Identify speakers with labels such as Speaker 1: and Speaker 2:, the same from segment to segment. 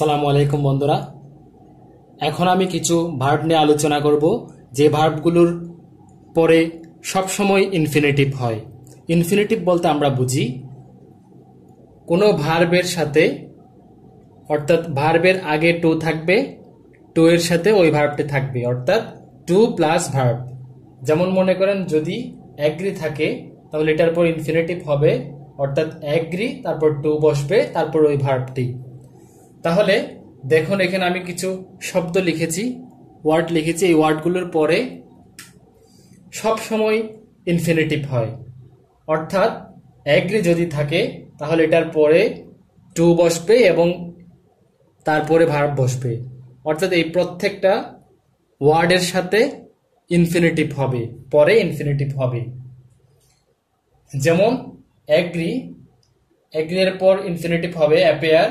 Speaker 1: সালাম আলাইকুম বন্ধুরা এখন আমি কিছু ভার্ব নিয়ে আলোচনা করব যে ভার্বগুলোর পরে সবসময় ইনফিনিটিভ হয় ইনফিনিটিভ বলতে আমরা বুঝি কোনো ভার্বের সাথে অর্থাৎ ভার্বের আগে টু থাকবে টু এর সাথে ওই ভার্বটি থাকবে অর্থাৎ টু প্লাস ভার্ব যেমন মনে করেন যদি অ্যাগ্রি থাকে তাহলে এটার পর ইনফিনিটিভ হবে অর্থাৎ অ্যাগ্রি তারপর টু বসবে তারপর ওই ভার্বটি তাহলে দেখুন এখানে আমি কিছু শব্দ লিখেছি ওয়ার্ড লিখেছি এই ওয়ার্ডগুলোর পরে সব সময় ইনফিনিটিভ হয় অর্থাৎ অ্যাগ্রি যদি থাকে তাহলে এটার পরে টু বসবে এবং তারপরে ভার্ব বসবে অর্থাৎ এই প্রত্যেকটা ওয়ার্ডের সাথে ইনফিনিটিভ হবে পরে ইনফিনিটিভ হবে যেমন অ্যাগ্রি অ্যাগ্রিয়ের পর ইনফিনিটিভ হবে appear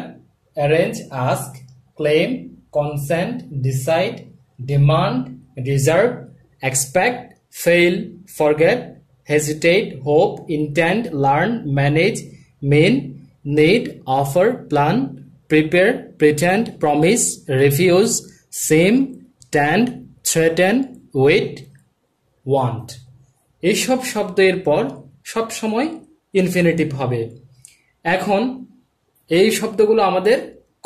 Speaker 1: arrange, ask, claim, consent, decide, demand, reserve, expect, fail, forget, hesitate, hope, intend, learn, manage, mean, need, offer, plan, prepare, pretend, promise, refuse, seem, tend, threaten, wait, want. এইসব শব্দের পর সবসময় infinitive হবে এখন এই শব্দগুলো আমাদের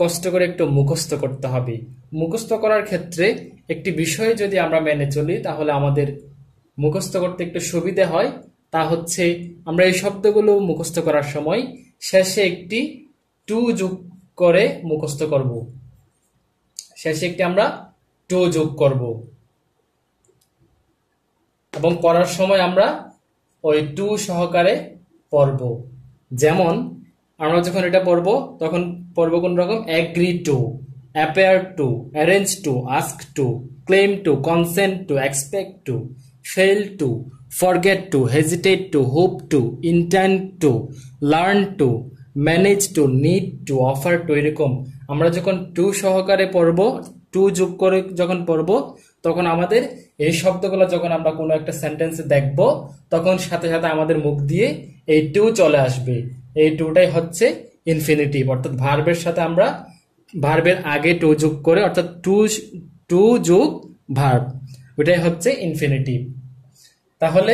Speaker 1: কষ্ট করে একটু মুখস্থ করতে হবে মুখস্থ করার ক্ষেত্রে একটি বিষয় যদি আমরা মেনে চলি তাহলে আমাদের মুখস্থ করতে একটু সুবিধে হয় তা হচ্ছে আমরা এই শব্দগুলো মুখস্থ করার সময় শেষে একটি টু যোগ করে মুখস্থ করব শেষে একটি আমরা টু যোগ করব এবং পড়ার সময় আমরা ওই টু সহকারে পড়ব যেমন আমরা যখন এটা পড়ব তখন পড়ব কোন রকম agree to appear to arrange to ask to claim to consent to expect to fail to forget to hesitate to hope to intent to learn to manage to need to offer to এরকম আমরা যখন two সহকারে পড়ব two যোগ করে যখন পড়ব তখন আমাদের এই শব্দগুলো যখন আমরা কোনো একটা সেন্টেন্সে দেখব তখন সাথে সাথে আমাদের মুখ দিয়ে এই টু চলে আসবে এই টুটাই হচ্ছে ইনফিনিটিভ অর্থাৎ ভার্বের সাথে আমরা ভার্বের আগে টু যোগ করে অর্থাৎ টু টু যোগ ভার্ব ওটাই হচ্ছে ইনফিনিটিভ তাহলে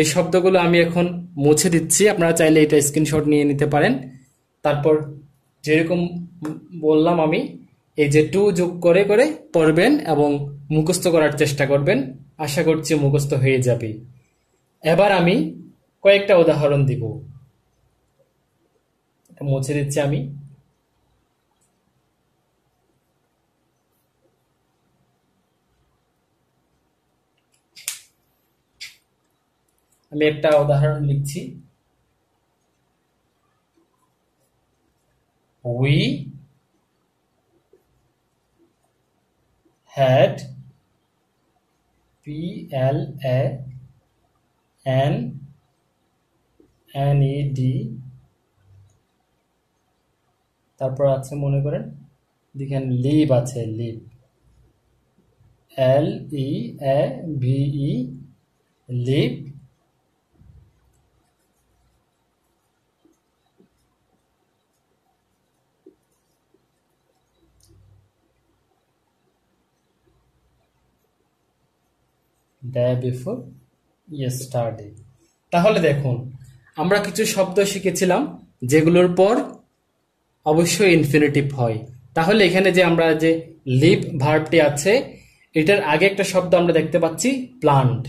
Speaker 1: এই শব্দগুলো আমি এখন মুছে দিচ্ছি আপনারা চাইলে এটা স্ক্রিনশট নিয়ে নিতে পারেন তারপর যেরকম বললাম আমি এই যে টু যোগ করে করে পড়বেন এবং মুখস্থ করার চেষ্টা করবেন আশা করছি মুখস্থ হয়ে যাবে এবার আমি কয়েকটা উদাহরণ দিব মুছে দিচ্ছি আমি আমি একটা উদাহরণ লিখছি we had PLA N N E D তারপর আছে মনে করেন দেখেন লিভ আছে live L E A V live there before yesterday তাহলে দেখুন আমরা কিছু শব্দ শিখেছিলাম যেগুলোর পর অবশ্যই ইনফিনিটিভ হয় তাহলে এখানে যে আমরা যে লিপ ভার্বটি আছে এটার আগে একটা শব্দ আমরা দেখতে পাচ্ছি প্লান্ট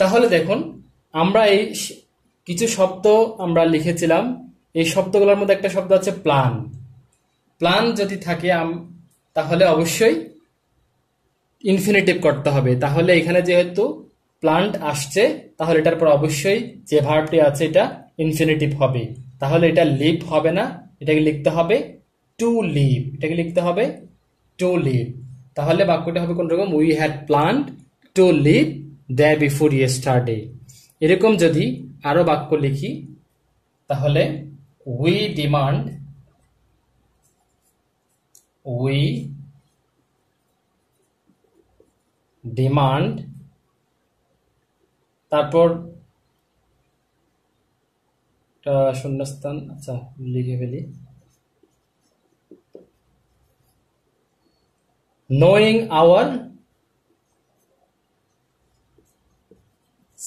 Speaker 1: তাহলে দেখুন আমরা এই কিছু শব্দ আমরা লিখেছিলাম এই শব্দগুলোর মধ্যে একটা শব্দ আছে প্লান প্লান যদি থাকে তাহলে অবশ্যই ইনফিনিটিভ করতে হবে তাহলে এখানে যেহেতু প্লান্ট আসছে তাহলে এটার পর অবশ্যই যে ভার্বটি আছে এটা ইনফিনিটিভ হবে তাহলে এটা লিভ হবে না এটাকে লিখতে হবে টু লিভ এটাকে লিখতে হবে টু লিভ তাহলে বাক্যটা হবে কোন রকম we had planned to leave there before yesterday এরকম যদি আরও বাক্য লিখি তাহলে উই ডিমান্ড উই ডিমান্ড তারপর শূন্যস্থান আচ্ছা লিখে ফেলি নোয়িং আওয়ার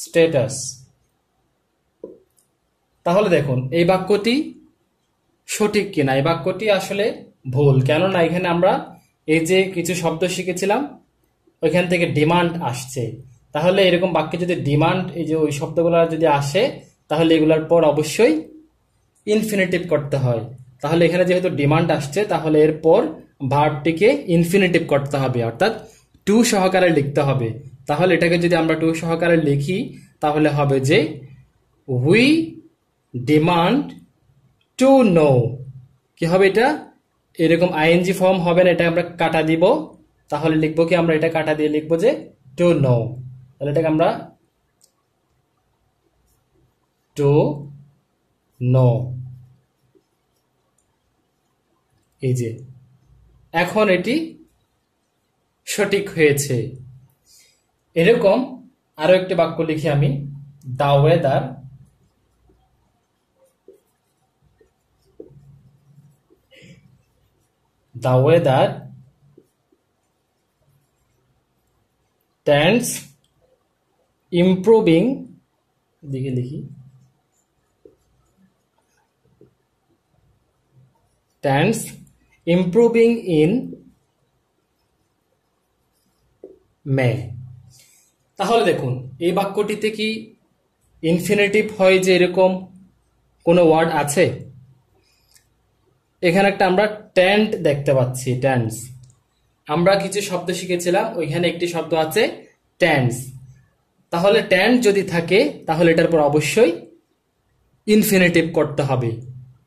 Speaker 1: স্টেটাস তাহলে দেখুন এই বাক্যটি সঠিক কিনা এই বাক্যটি আসলে ভুল কেননা এখানে আমরা এই যে কিছু শব্দ শিখেছিলাম ওইখান থেকে ডিমান্ড আসছে তাহলে এরকম বাক্যে যদি ডিমান্ড এই যে ওই শব্দগুলো যদি আসে তাহলে এগুলার পর অবশ্যই ইনফিনিটিভ করতে হয় তাহলে এখানে যেহেতু ডিমান্ড আসছে তাহলে এরপর ভার্বটিকে ইনফিনিটিভ করতে হবে অর্থাৎ টু সহকারে লিখতে হবে তাহলে এটাকে যদি আমরা টু সহকারে লিখি তাহলে হবে যে উই ডিমান্ড টু নো কি হবে এটা এরকম আইএনজি ফর্ম হবে না এটা আমরা কাটা দিব তাহলে লিখবো কি আমরা এটা কাটা দিয়ে লিখবো যে টু নো তাহলে এটাকে আমরা টু নো এই যে এখন এটি সঠিক হয়েছে এরকম আরো একটি বাক্য লিখি আমি the weather the weather turns improving দিকে লিখি টেন্স ইম্প্রুভিং ইন মে তাহলে দেখুন এই বাক্যটিতে কি ইনফিনিটিভ হয় যে এরকম কোনো ওয়ার্ড আছে এখানে একটা আমরা ট্যান্ট দেখতে পাচ্ছি ট্যান্স আমরা কিছু শব্দ শিখেছিলাম ওইখানে একটি শব্দ আছে ট্যান্স তাহলে ট্যান যদি থাকে তাহলে এটার পর অবশ্যই ইনফিনেটিভ করতে হবে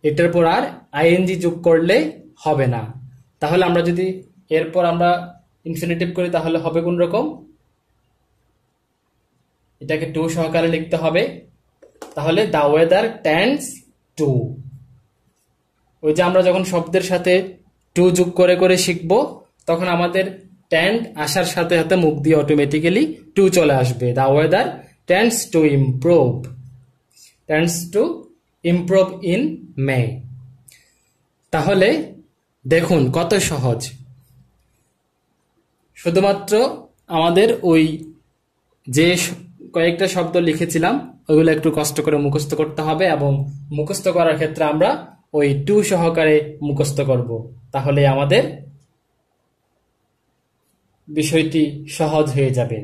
Speaker 1: এটার পর আর আইএনজি যোগ করলে হবে না তাহলে আমরা যদি এরপর আমরা ইনফিনেটিভ করি তাহলে হবে কোন রকম এটাকে টু সহকারে লিখতে হবে তাহলে দা ওয়েদার ট্যান্স টু ওই যে আমরা যখন শব্দের সাথে টু যোগ করে করে শিখব তখন আমাদের ট্যান্ট আসার সাথে সাথে মুখ দিয়ে অটোমেটিক্যালি টু চলে আসবে the weather tends to improve tends to improve in May তাহলে দেখুন কত সহজ শুধুমাত্র আমাদের ওই যে কয়েকটা শব্দ লিখেছিলাম ওইগুলো একটু কষ্ট করে মুখস্থ করতে হবে এবং মুখস্থ করার ক্ষেত্রে আমরা ওই টু সহকারে মুখস্থ করব তাহলে আমাদের বিষয়টি সহজ হয়ে যাবে